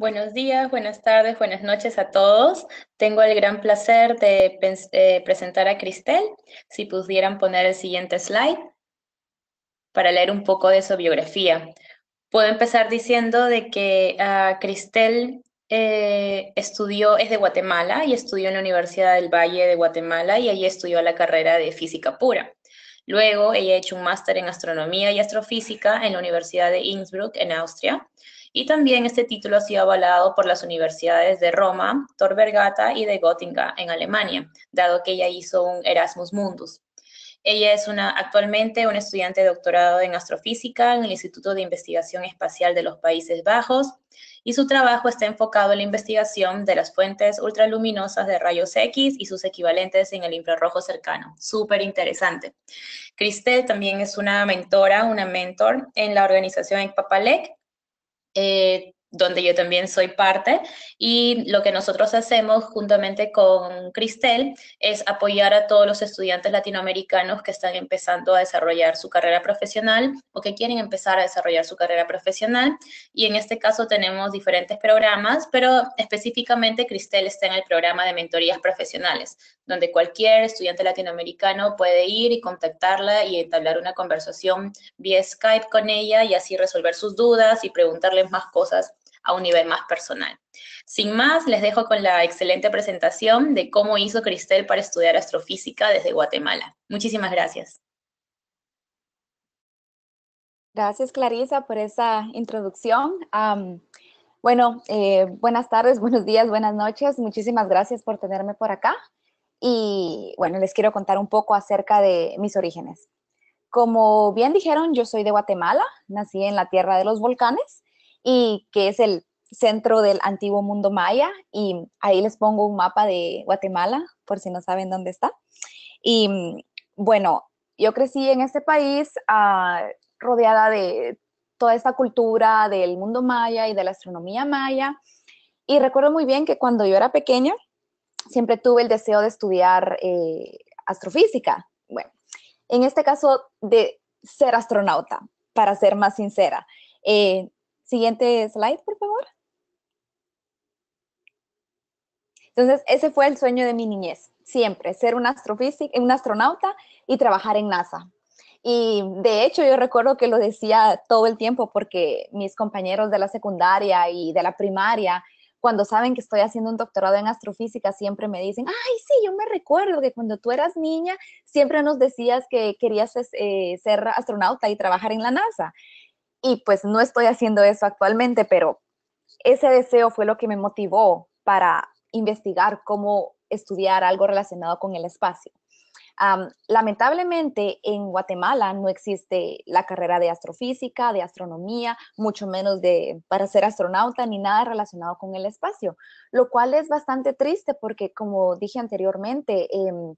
Buenos días, buenas tardes, buenas noches a todos. Tengo el gran placer de eh, presentar a Cristel. Si pudieran poner el siguiente slide para leer un poco de su biografía. Puedo empezar diciendo de que ah, Cristel eh, estudió, es de Guatemala y estudió en la Universidad del Valle de Guatemala y allí estudió la carrera de física pura. Luego, ella ha hecho un máster en astronomía y astrofísica en la Universidad de Innsbruck, en Austria y también este título ha sido avalado por las universidades de Roma, Tor Vergata y de Göttingen en Alemania, dado que ella hizo un Erasmus Mundus. Ella es una, actualmente una estudiante de doctorado en astrofísica en el Instituto de Investigación Espacial de los Países Bajos y su trabajo está enfocado en la investigación de las fuentes ultraluminosas de rayos X y sus equivalentes en el infrarrojo cercano. Súper interesante. Cristel también es una mentora, una mentor en la organización ECPAPALEC eh, donde yo también soy parte, y lo que nosotros hacemos juntamente con Cristel es apoyar a todos los estudiantes latinoamericanos que están empezando a desarrollar su carrera profesional o que quieren empezar a desarrollar su carrera profesional, y en este caso tenemos diferentes programas, pero específicamente Cristel está en el programa de mentorías profesionales, donde cualquier estudiante latinoamericano puede ir y contactarla y entablar una conversación vía Skype con ella y así resolver sus dudas y preguntarle más cosas a un nivel más personal. Sin más, les dejo con la excelente presentación de cómo hizo Cristel para estudiar astrofísica desde Guatemala. Muchísimas gracias. Gracias, Clarisa, por esa introducción. bueno, eh, buenas tardes, buenos días, buenas noches. Muchísimas gracias por tenerme por acá. Y bueno, les quiero contar un poco acerca de mis orígenes. Como bien dijeron, yo soy de Guatemala, nací en la tierra de los volcanes y que es el centro del antiguo mundo maya y ahí les pongo un mapa de Guatemala por si no saben dónde está. Y mm, bueno, yo crecí en este país ah, rodeada de toda esta cultura del mundo maya y de la astronomía maya y recuerdo muy bien que cuando yo era pequeña siempre tuve el deseo de estudiar eh, astrofísica. Bueno, en este caso de ser astronauta, para ser más sincera. Eh, siguiente slide, por favor. Entonces, ese fue el sueño de mi niñez, siempre, ser un, astrofísica, un astronauta y trabajar en NASA. Y de hecho yo recuerdo que lo decía todo el tiempo porque mis compañeros de la secundaria y de la primaria cuando saben que estoy haciendo un doctorado en astrofísica, siempre me dicen, ay, sí, yo me recuerdo que cuando tú eras niña, siempre nos decías que querías eh, ser astronauta y trabajar en la NASA. Y pues no estoy haciendo eso actualmente, pero ese deseo fue lo que me motivó para investigar cómo estudiar algo relacionado con el espacio lamentablemente en Guatemala no existe la carrera de astrofísica, de astronomía, mucho menos de para ser astronauta ni nada relacionado con el espacio, lo cual es bastante triste porque como dije anteriormente, em,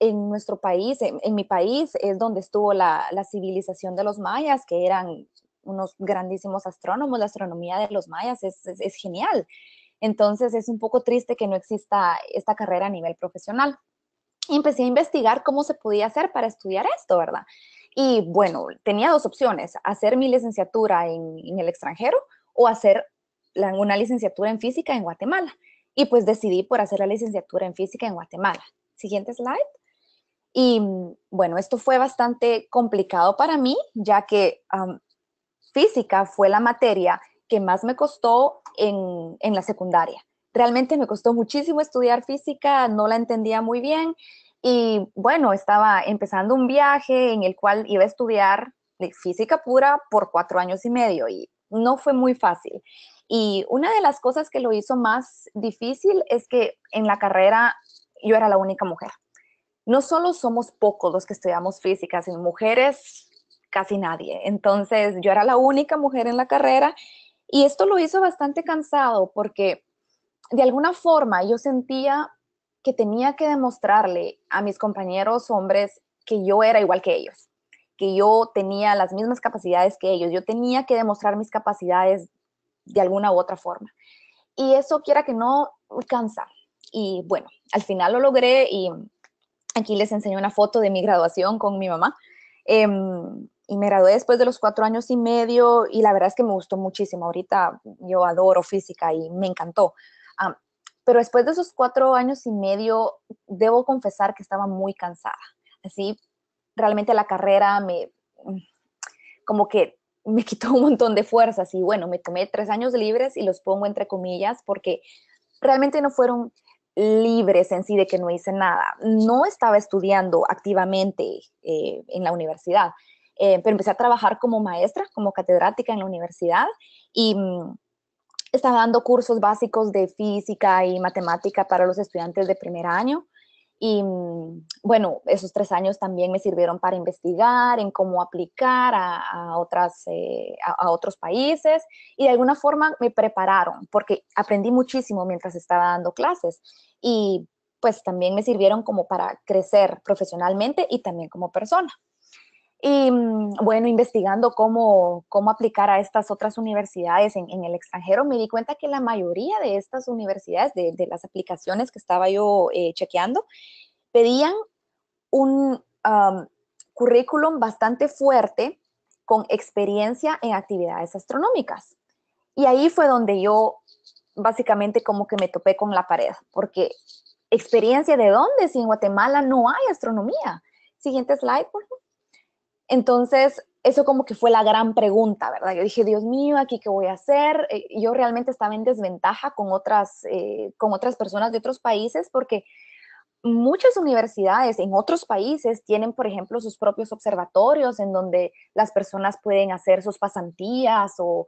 en nuestro país, en, mi país es donde estuvo la, civilización de los mayas, que eran unos grandísimos astrónomos, la astronomía de los mayas es genial. Entonces es un poco triste que no exista esta carrera a nivel profesional empecé a investigar cómo se podía hacer para estudiar esto, ¿verdad? Y bueno, tenía dos opciones, hacer mi licenciatura en, el extranjero o hacer una licenciatura en física en Guatemala. Y pues decidí por hacer la licenciatura en física en Guatemala. Siguiente slide. Y bueno, esto fue bastante complicado para mí, ya que física fue la materia que más me costó en la secundaria realmente me costó muchísimo estudiar física, no la entendía muy bien y bueno, estaba empezando un viaje en el cual iba a estudiar física pura por cuatro años y medio y no fue muy fácil. Y una de las cosas que lo hizo más difícil es que en la carrera yo era la única mujer. No solo somos pocos los que estudiamos física, sino mujeres casi nadie. Entonces yo era la única mujer en la carrera y esto lo hizo bastante cansado porque de alguna forma yo sentía que tenía que demostrarle a mis compañeros hombres que yo era igual que ellos, que yo tenía las mismas capacidades que ellos, yo tenía que demostrar mis capacidades de alguna u otra forma. Y eso quiera que no cansa. Y bueno, al final lo logré y aquí les enseño una foto de mi graduación con mi mamá. Em, y me gradué después de los cuatro años y medio y la verdad es que me gustó muchísimo. Ahorita yo adoro física y me encantó, pero después de esos cuatro años y medio, debo confesar que estaba muy cansada. Así, realmente la carrera me, mm, como que me quitó un montón de fuerzas y bueno, me tomé tres años libres y los pongo entre comillas porque realmente no fueron libres en sí de que no hice nada. No estaba estudiando activamente eh, en la universidad, eh, pero empecé a trabajar como maestra, como catedrática en la universidad y mm, estaba dando cursos básicos de física y matemática para los estudiantes de primer año. Y mm, bueno, esos tres años también me sirvieron para investigar en cómo aplicar a, otras, eh, a, otros países y de alguna forma me prepararon porque aprendí muchísimo mientras estaba dando clases y pues también me sirvieron como para crecer profesionalmente y también como persona. Y mm, bueno, investigando cómo, cómo aplicar a estas otras universidades en, el extranjero, me di cuenta que la mayoría de estas universidades, de, las aplicaciones que estaba yo eh, chequeando, pedían un currículum bastante fuerte con experiencia en actividades astronómicas. Y ahí fue donde yo básicamente como que me topé con la pared, porque experiencia de dónde si en Guatemala no hay astronomía. Siguiente slide, por favor. Entonces, eso como que fue la gran pregunta, ¿verdad? Yo dije, Dios mío, ¿aquí qué voy a hacer? Eh, yo realmente estaba en desventaja con otras, eh, con otras personas de otros países porque muchas universidades en otros países tienen, por ejemplo, sus propios observatorios en donde las personas pueden hacer sus pasantías o,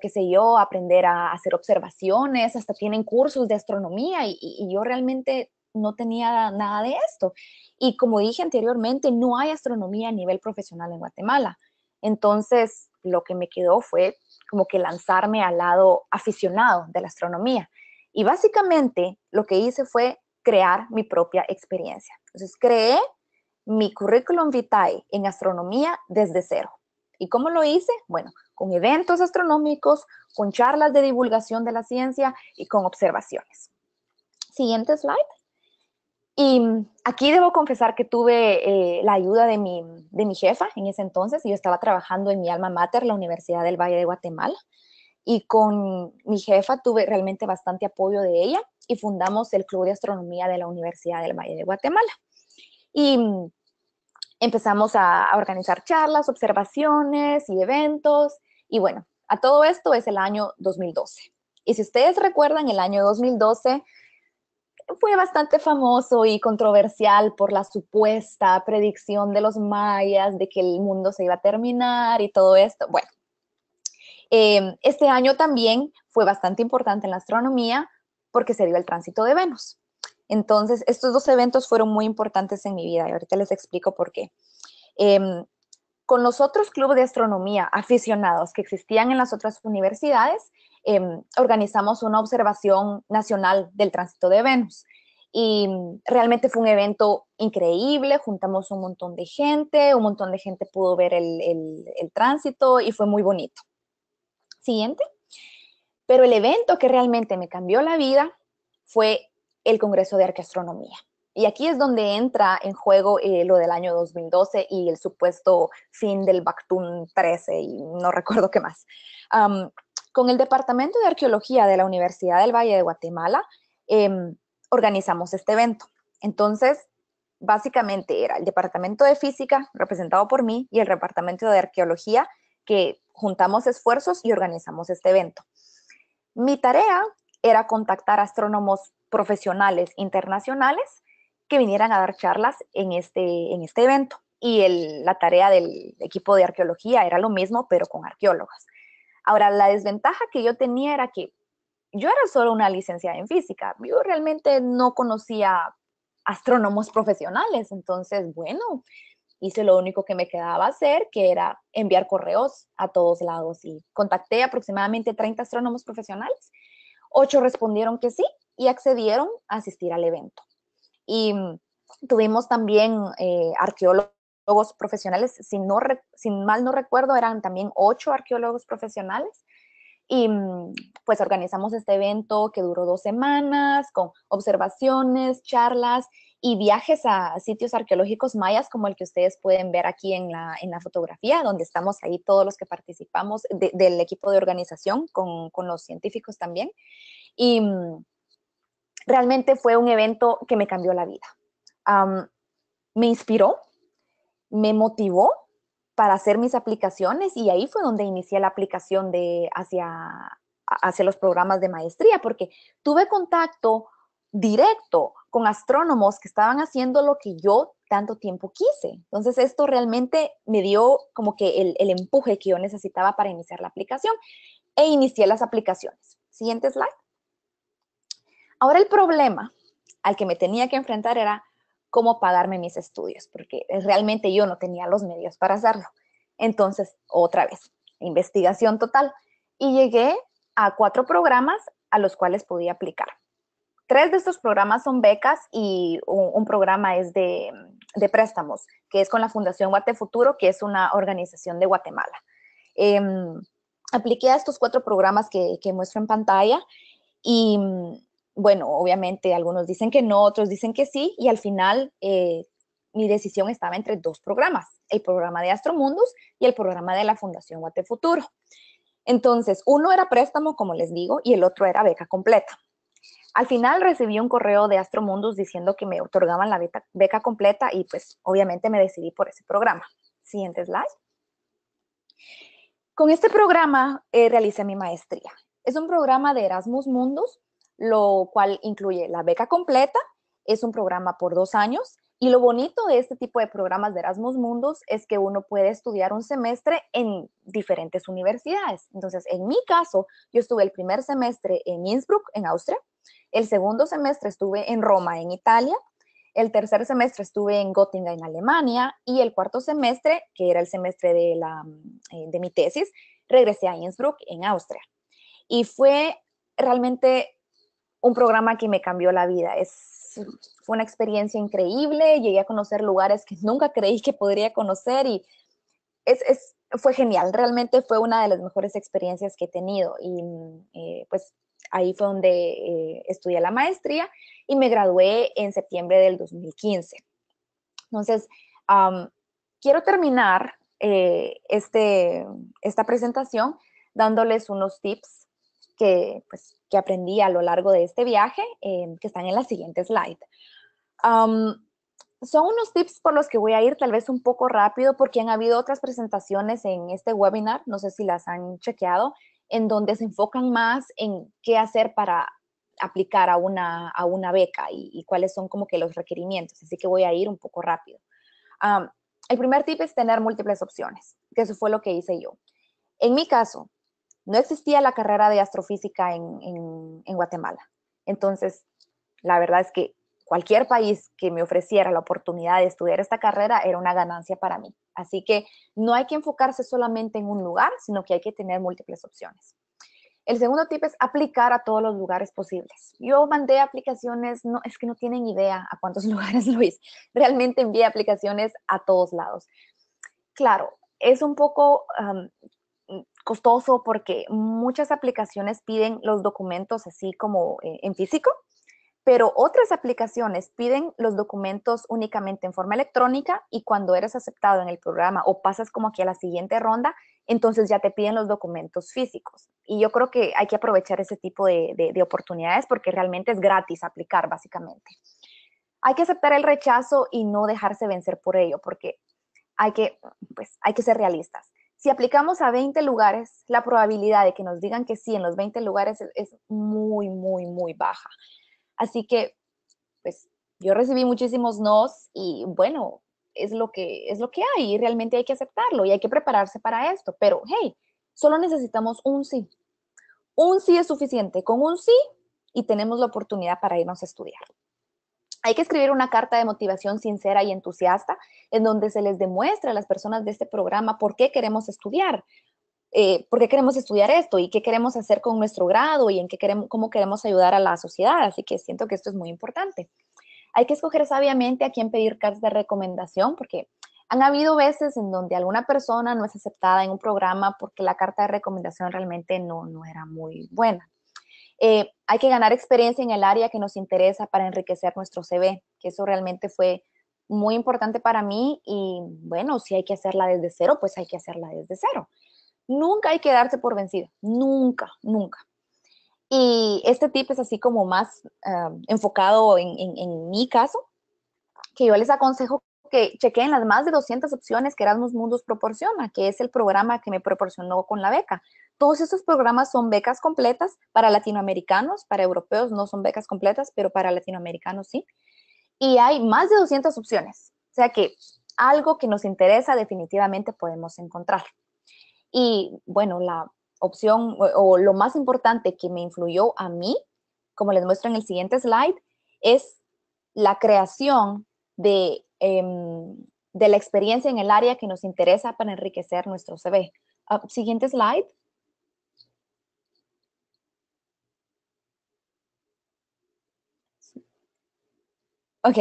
qué sé yo, aprender a hacer observaciones, hasta tienen cursos de astronomía y yo realmente no tenía nada de esto. Y como dije anteriormente, no hay astronomía a nivel profesional en Guatemala. Entonces, lo que me quedó fue como que lanzarme al lado aficionado de la astronomía. Y básicamente lo que hice fue crear mi propia experiencia. Entonces, creé mi currículum vitae en astronomía desde cero. ¿Y cómo lo hice? Bueno, con eventos astronómicos, con charlas de divulgación de la ciencia y con observaciones. Siguiente slide. Y aquí debo confesar que tuve eh, la ayuda de mi, jefa en ese entonces. Yo estaba trabajando en mi alma mater, la Universidad del Valle de Guatemala. Y con mi jefa tuve realmente bastante apoyo de ella y fundamos el Club de Astronomía de la Universidad del Valle de Guatemala. Y empezamos a organizar charlas, observaciones y eventos. Y bueno, a todo esto es el año 2012. Y si ustedes recuerdan, el año 2012 fue bastante famoso y controversial por la supuesta predicción de los mayas de que el mundo se iba a terminar y todo esto. Bueno, em, este año también fue bastante importante en la astronomía porque se dio el tránsito de Venus. Entonces, estos dos eventos fueron muy importantes en mi vida y ahorita les explico por qué. Em, con los otros clubes de astronomía aficionados que existían en las otras universidades, em, organizamos una observación nacional del tránsito de Venus. Y em, realmente fue un evento increíble, juntamos un montón de gente, un montón de gente pudo ver el, tránsito y fue muy bonito. Siguiente. Pero el evento que realmente me cambió la vida fue el Congreso de Arqueastronomía. Y aquí es donde entra en juego eh, lo del año 2012 y el supuesto fin del Bactún 13 y no recuerdo qué más. con el Departamento de Arqueología de la Universidad del Valle de Guatemala em, organizamos este evento. Entonces, básicamente era el Departamento de Física, representado por mí, y el Departamento de Arqueología, que juntamos esfuerzos y organizamos este evento. Mi tarea era contactar astrónomos profesionales internacionales que vinieran a dar charlas en este, en este evento. Y el, la tarea del equipo de arqueología era lo mismo, pero con arqueólogas. Ahora, la desventaja que yo tenía era que yo era solo una licenciada en física. Yo realmente no conocía astrónomos profesionales. Entonces, bueno, hice lo único que me quedaba hacer, que era enviar correos a todos lados. Y contacté aproximadamente 30 astrónomos profesionales. Ocho respondieron que sí y accedieron a asistir al evento. Y tuvimos también eh, arqueólogos profesionales, si, no, sin mal no recuerdo, eran también ocho arqueólogos profesionales. Y mm, pues organizamos este evento que duró dos semanas con observaciones, charlas y viajes a sitios arqueológicos mayas como el que ustedes pueden ver aquí en la, en la fotografía, donde estamos ahí todos los que participamos del equipo de organización con, con los científicos también. Y mm, realmente fue un evento que me cambió la vida. me inspiró, me motivó para hacer mis aplicaciones y ahí fue donde inicié la aplicación de hacia, hacia los programas de maestría, porque tuve contacto directo con astrónomos que estaban haciendo lo que yo tanto tiempo quise. Entonces esto realmente me dio como que el, el empuje que yo necesitaba para iniciar la aplicación e inicié las aplicaciones. Siguiente slide. Ahora el problema al que me tenía que enfrentar era cómo pagarme mis estudios, porque eh, realmente yo no tenía los medios para hacerlo. Entonces, otra vez, investigación total. Y llegué a cuatro programas a los cuales podía aplicar. Tres de estos programas son becas y un, programa es de, préstamos, que es con la Fundación Futuro que es una organización de Guatemala. Em, apliqué a estos cuatro programas que, que muestro en pantalla y bueno, obviamente algunos dicen que no, otros dicen que sí, y al final eh, mi decisión estaba entre dos programas, el programa de Astromundus y el programa de la Fundación Guate Futuro. Entonces, uno era préstamo, como les digo, y el otro era beca completa. Al final recibí un correo de Astromundus diciendo que me otorgaban la beca, completa y pues obviamente me decidí por ese programa. Siguiente slide. Con este programa eh, realicé mi maestría. Es un programa de Erasmus Mundus lo cual incluye la beca completa, es un programa por dos años y lo bonito de este tipo de programas de Erasmus Mundus es que uno puede estudiar un semestre en diferentes universidades. Entonces, en mi caso, yo estuve el primer semestre en Innsbruck, en Austria, el segundo semestre estuve en Roma, en Italia, el tercer semestre estuve en Göttingen, en Alemania, y el cuarto semestre, que era el semestre de, la, eh, de mi tesis, regresé a Innsbruck, en Austria. Y fue realmente un programa que me cambió la vida. Es, fue una experiencia increíble, llegué a conocer lugares que nunca creí que podría conocer y es, fue genial, realmente fue una de las mejores experiencias que he tenido y eh, pues ahí fue donde eh, estudié la maestría y me gradué en septiembre del 2015. Entonces, quiero terminar eh, este, esta presentación dándoles unos tips pues, que, aprendí a lo largo de este viaje, eh, que están en la siguiente slide. son unos tips por los que voy a ir tal vez un poco rápido porque han habido otras presentaciones en este webinar, no sé si las han chequeado, en donde se enfocan más en qué hacer para aplicar a una, a una beca y, cuáles son como que los requerimientos. Así que voy a ir un poco rápido. el primer tip es tener múltiples opciones, que eso fue lo que hice yo. En mi caso, no existía la carrera de astrofísica en, Guatemala. Entonces, la verdad es que cualquier país que me ofreciera la oportunidad de estudiar esta carrera era una ganancia para mí. Así que no hay que enfocarse solamente en un lugar, sino que hay que tener múltiples opciones. El segundo tip es aplicar a todos los lugares posibles. Yo mandé aplicaciones, no, es que no tienen idea a cuántos lugares, Luis. Realmente envié aplicaciones a todos lados. Claro, es un poco Mm, costoso porque muchas aplicaciones piden los documentos así como eh, en físico, pero otras aplicaciones piden los documentos únicamente en forma electrónica y cuando eres aceptado en el programa o pasas como aquí a la siguiente ronda, entonces ya te piden los documentos físicos. Y yo creo que hay que aprovechar ese tipo de, de oportunidades porque realmente es gratis aplicar básicamente. Hay que aceptar el rechazo y no dejarse vencer por ello porque hay que, pues, hay que ser realistas si aplicamos a 20 lugares, la probabilidad de que nos digan que sí en los 20 lugares es muy, muy, muy baja. Así que, pues, yo recibí muchísimos nos y bueno, es lo que, es lo que hay y realmente hay que aceptarlo y hay que prepararse para esto. Pero, hey, solo necesitamos un sí. Un sí es suficiente. Con un sí y tenemos la oportunidad para irnos a estudiar. Hay que escribir una carta de motivación sincera y entusiasta en donde se les demuestre a las personas de este programa por qué queremos estudiar, eh, por qué queremos estudiar esto y qué queremos hacer con nuestro grado y en qué queremos, cómo queremos ayudar a la sociedad. Así que siento que esto es muy importante. Hay que escoger sabiamente a quién pedir cartas de recomendación porque han habido veces en donde alguna persona no es aceptada en un programa porque la carta de recomendación realmente no, no era muy buena. Eh, hay que ganar experiencia en el área que nos interesa para enriquecer nuestro CV, que eso realmente fue muy importante para mí y bueno, si hay que hacerla desde cero, pues hay que hacerla desde cero. Nunca hay que darse por vencido, nunca, nunca. Y este tip es así como más ah, enfocado en mi caso, que yo les aconsejo que en las más de 200 opciones que Erasmus Mundus proporciona, que es el programa que me proporcionó con la beca. Todos esos programas son becas completas para latinoamericanos, para europeos no son becas completas, pero para latinoamericanos sí. Y hay más de 200 opciones. O sea que algo que nos interesa definitivamente podemos encontrar. Y bueno, la opción o lo más importante que me influyó a mí, como les muestro en el siguiente slide, es la creación de Em, de la experiencia en el área que nos interesa para enriquecer nuestro CV. Ah, siguiente slide. Ok,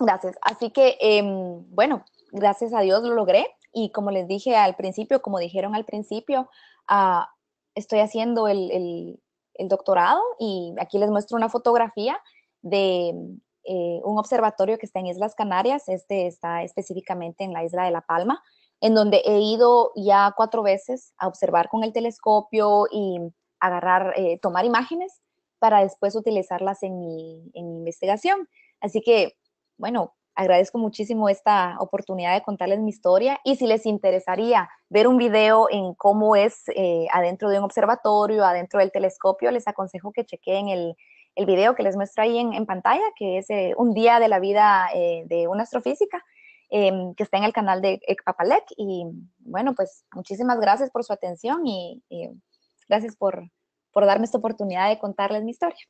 gracias. Así que, em, bueno, gracias a Dios lo logré y como les dije al principio, como dijeron al principio, ah, estoy haciendo el, el, doctorado y aquí les muestro una fotografía de, eh, un observatorio que está en Islas Canarias, este está específicamente en la isla de La Palma, en donde he ido ya cuatro veces a observar con el telescopio y agarrar, eh, tomar imágenes para después utilizarlas en mi, investigación. Así que, bueno, agradezco muchísimo esta oportunidad de contarles mi historia y si les interesaría ver un video en cómo es eh, adentro de un observatorio, adentro del telescopio, les aconsejo que chequeen el, el video que les muestro ahí en, pantalla, que es eh, un día de la vida eh, de una astrofísica, em, que está en el canal de Ecpapalec. Y bueno, pues muchísimas gracias por su atención y, gracias por darme esta oportunidad de contarles mi historia.